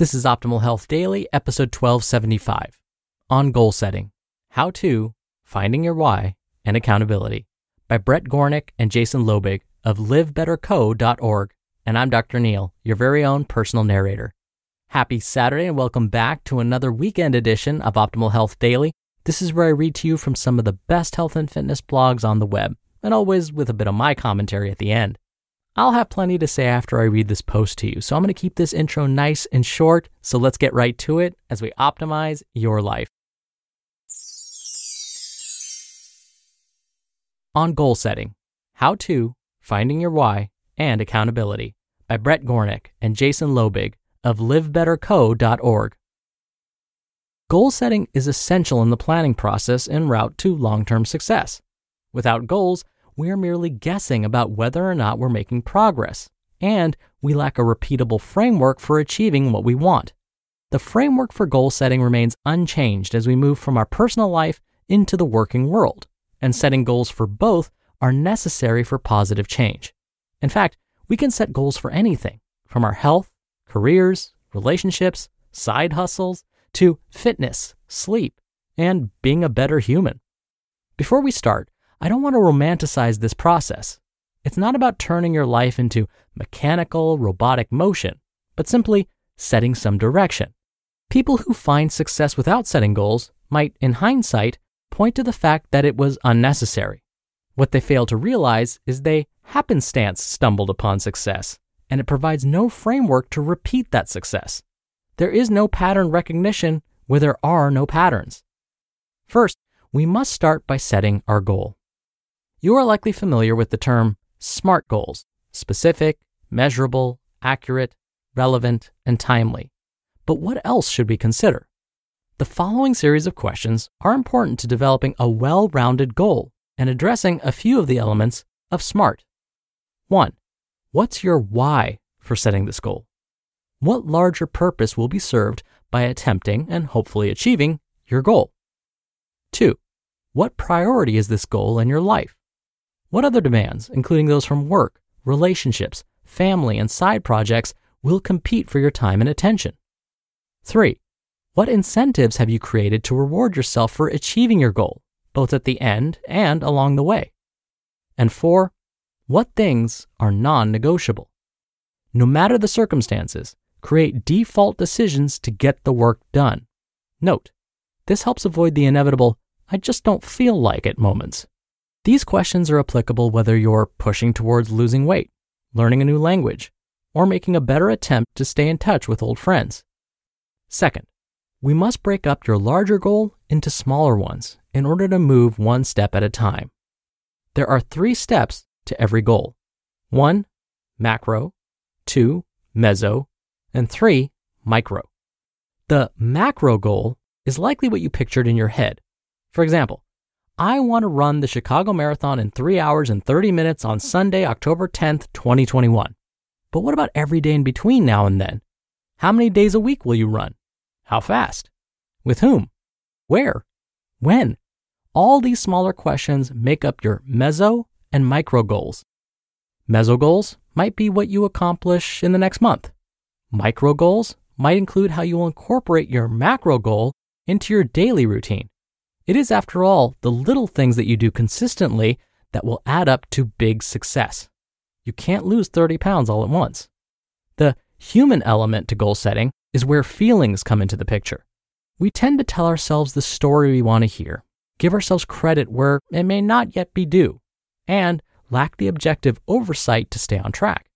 This is Optimal Health Daily, episode 1275 on goal setting, how to, finding your why, and accountability by Brett Gornick and Jason Lobig of livebetterco.org. And I'm Dr. Neil, your very own personal narrator. Happy Saturday and welcome back to another weekend edition of Optimal Health Daily. This is where I read to you from some of the best health and fitness blogs on the web, and always with a bit of my commentary at the end. I'll have plenty to say after I read this post to you, so I'm going to keep this intro nice and short. So let's get right to it as we optimize your life. On Goal Setting How to, Finding Your Why, and Accountability by Brett Gornick and Jason Lobig of livebetterco.org. Goal setting is essential in the planning process en route to long term success. Without goals, we are merely guessing about whether or not we're making progress, and we lack a repeatable framework for achieving what we want. The framework for goal setting remains unchanged as we move from our personal life into the working world, and setting goals for both are necessary for positive change. In fact, we can set goals for anything from our health, careers, relationships, side hustles, to fitness, sleep, and being a better human. Before we start, I don't want to romanticize this process. It's not about turning your life into mechanical, robotic motion, but simply setting some direction. People who find success without setting goals might, in hindsight, point to the fact that it was unnecessary. What they fail to realize is they happenstance stumbled upon success, and it provides no framework to repeat that success. There is no pattern recognition where there are no patterns. First, we must start by setting our goal. You are likely familiar with the term SMART goals specific, measurable, accurate, relevant, and timely. But what else should we consider? The following series of questions are important to developing a well rounded goal and addressing a few of the elements of SMART. 1. What's your why for setting this goal? What larger purpose will be served by attempting and hopefully achieving your goal? 2. What priority is this goal in your life? What other demands, including those from work, relationships, family, and side projects, will compete for your time and attention? 3. What incentives have you created to reward yourself for achieving your goal, both at the end and along the way? And 4. What things are non negotiable? No matter the circumstances, create default decisions to get the work done. Note, this helps avoid the inevitable, I just don't feel like it moments. These questions are applicable whether you're pushing towards losing weight, learning a new language, or making a better attempt to stay in touch with old friends. Second, we must break up your larger goal into smaller ones in order to move one step at a time. There are three steps to every goal 1. Macro, 2. Meso, and 3. Micro. The macro goal is likely what you pictured in your head. For example, I want to run the Chicago Marathon in three hours and 30 minutes on Sunday, October 10th, 2021. But what about every day in between now and then? How many days a week will you run? How fast? With whom? Where? When? All these smaller questions make up your meso and micro goals. Meso goals might be what you accomplish in the next month. Micro goals might include how you will incorporate your macro goal into your daily routine. It is, after all, the little things that you do consistently that will add up to big success. You can't lose 30 pounds all at once. The human element to goal setting is where feelings come into the picture. We tend to tell ourselves the story we want to hear, give ourselves credit where it may not yet be due, and lack the objective oversight to stay on track.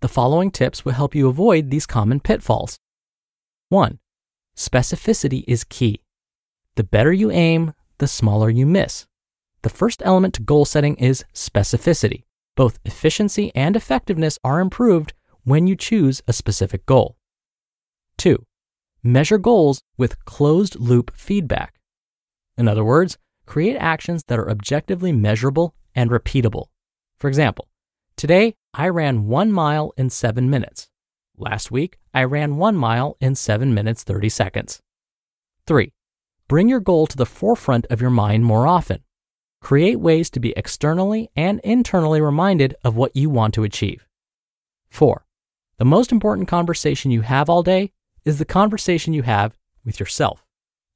The following tips will help you avoid these common pitfalls. 1. Specificity is key. The better you aim, the smaller you miss. The first element to goal setting is specificity. Both efficiency and effectiveness are improved when you choose a specific goal. 2. Measure goals with closed loop feedback. In other words, create actions that are objectively measurable and repeatable. For example, today I ran one mile in seven minutes. Last week I ran one mile in seven minutes 30 seconds. 3. Bring your goal to the forefront of your mind more often. Create ways to be externally and internally reminded of what you want to achieve. 4. The most important conversation you have all day is the conversation you have with yourself.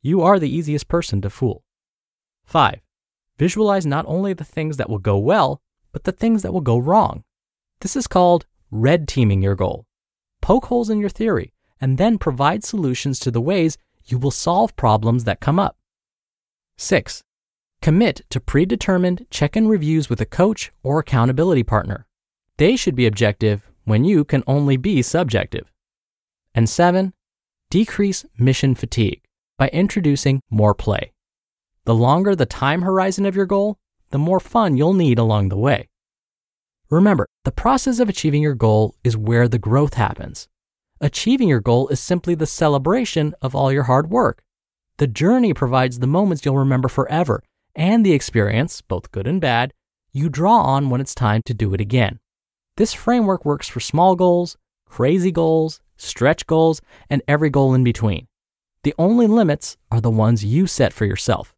You are the easiest person to fool. 5. Visualize not only the things that will go well, but the things that will go wrong. This is called red teaming your goal. Poke holes in your theory and then provide solutions to the ways you will solve problems that come up. 6. Commit to predetermined check in reviews with a coach or accountability partner. They should be objective when you can only be subjective. And 7. Decrease mission fatigue by introducing more play. The longer the time horizon of your goal, the more fun you'll need along the way. Remember, the process of achieving your goal is where the growth happens. Achieving your goal is simply the celebration of all your hard work. The journey provides the moments you'll remember forever and the experience, both good and bad, you draw on when it's time to do it again. This framework works for small goals, crazy goals, stretch goals, and every goal in between. The only limits are the ones you set for yourself.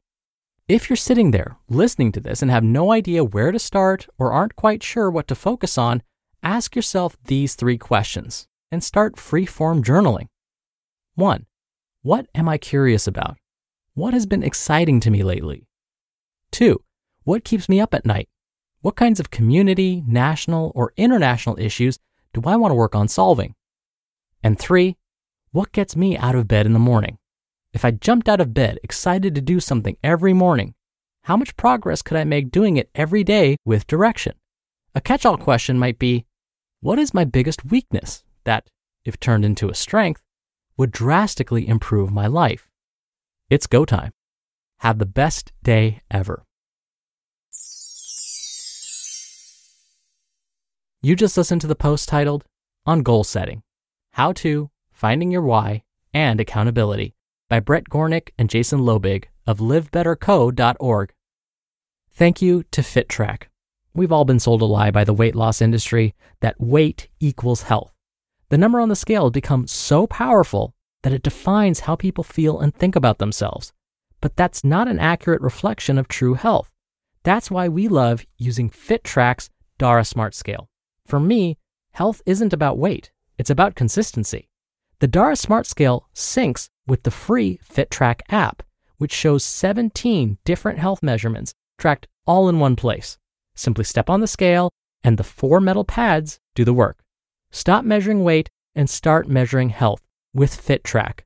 If you're sitting there listening to this and have no idea where to start or aren't quite sure what to focus on, ask yourself these three questions and start free form journaling. 1. What am I curious about? What has been exciting to me lately? 2. What keeps me up at night? What kinds of community, national, or international issues do I want to work on solving? And 3. What gets me out of bed in the morning? If I jumped out of bed excited to do something every morning, how much progress could I make doing it every day with direction? A catch all question might be What is my biggest weakness? that, if turned into a strength, would drastically improve my life. It's go time. Have the best day ever. You just listened to the post titled On Goal Setting How to, Finding Your Why, and Accountability by Brett Gornick and Jason Lobig of livebetterco.org. Thank you to FitTrack. We've all been sold a lie by the weight loss industry that weight equals health the number on the scale has become so powerful that it defines how people feel and think about themselves. But that's not an accurate reflection of true health. That's why we love using FitTrack's Dara Smart Scale. For me, health isn't about weight, it's about consistency. The Dara Smart Scale syncs with the free FitTrack app, which shows 17 different health measurements tracked all in one place. Simply step on the scale, and the four metal pads do the work. Stop measuring weight and start measuring health with FitTrack.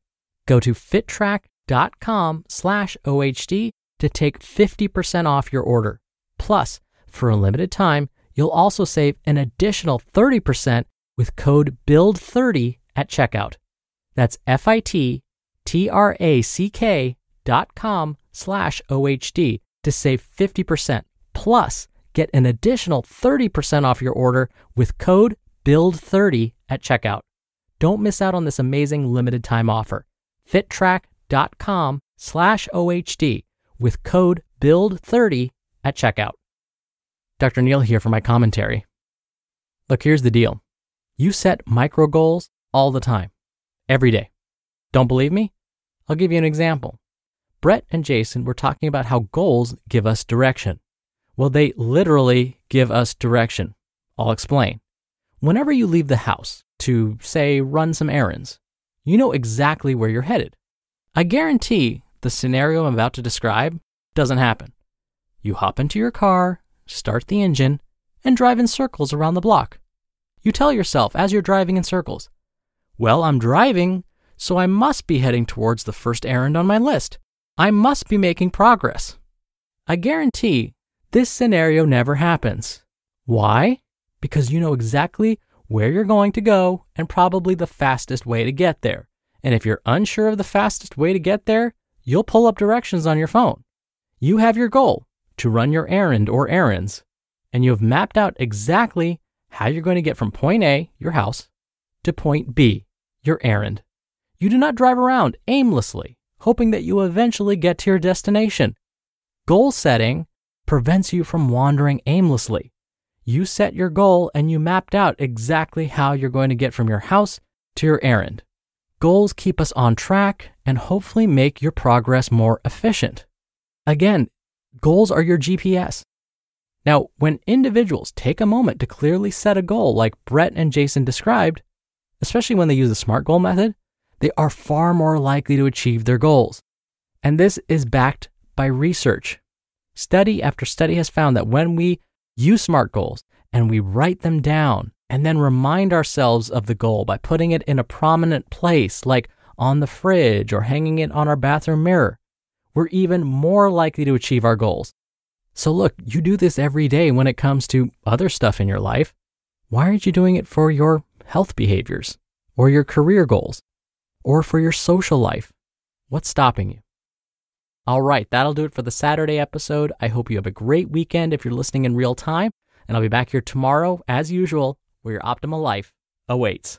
Go to fittrack.com slash OHD to take 50% off your order. Plus, for a limited time, you'll also save an additional 30% with code BUILD30 at checkout. That's F-I-T-T-R-A-C-K dot com slash OHD to save 50%. Plus, get an additional 30% off your order with code Build 30 at checkout. Don't miss out on this amazing limited time offer. FitTrack.com slash OHD with code BUILD30 at checkout. Dr. Neal here for my commentary. Look, here's the deal. You set micro goals all the time, every day. Don't believe me? I'll give you an example. Brett and Jason were talking about how goals give us direction. Well, they literally give us direction. I'll explain. Whenever you leave the house to, say, run some errands, you know exactly where you're headed. I guarantee the scenario I'm about to describe doesn't happen. You hop into your car, start the engine, and drive in circles around the block. You tell yourself as you're driving in circles, Well, I'm driving, so I must be heading towards the first errand on my list. I must be making progress. I guarantee this scenario never happens. Why? because you know exactly where you're going to go and probably the fastest way to get there. And if you're unsure of the fastest way to get there, you'll pull up directions on your phone. You have your goal to run your errand or errands, and you have mapped out exactly how you're going to get from point A, your house, to point B, your errand. You do not drive around aimlessly, hoping that you eventually get to your destination. Goal setting prevents you from wandering aimlessly you set your goal and you mapped out exactly how you're going to get from your house to your errand. Goals keep us on track and hopefully make your progress more efficient. Again, goals are your GPS. Now, when individuals take a moment to clearly set a goal like Brett and Jason described, especially when they use the SMART goal method, they are far more likely to achieve their goals. And this is backed by research. Study after study has found that when we use SMART goals and we write them down and then remind ourselves of the goal by putting it in a prominent place, like on the fridge or hanging it on our bathroom mirror, we're even more likely to achieve our goals. So, look, you do this every day when it comes to other stuff in your life. Why aren't you doing it for your health behaviors or your career goals or for your social life? What's stopping you? All right, that'll do it for the Saturday episode. I hope you have a great weekend if you're listening in real time, and I'll be back here tomorrow, as usual, where your optimal life awaits.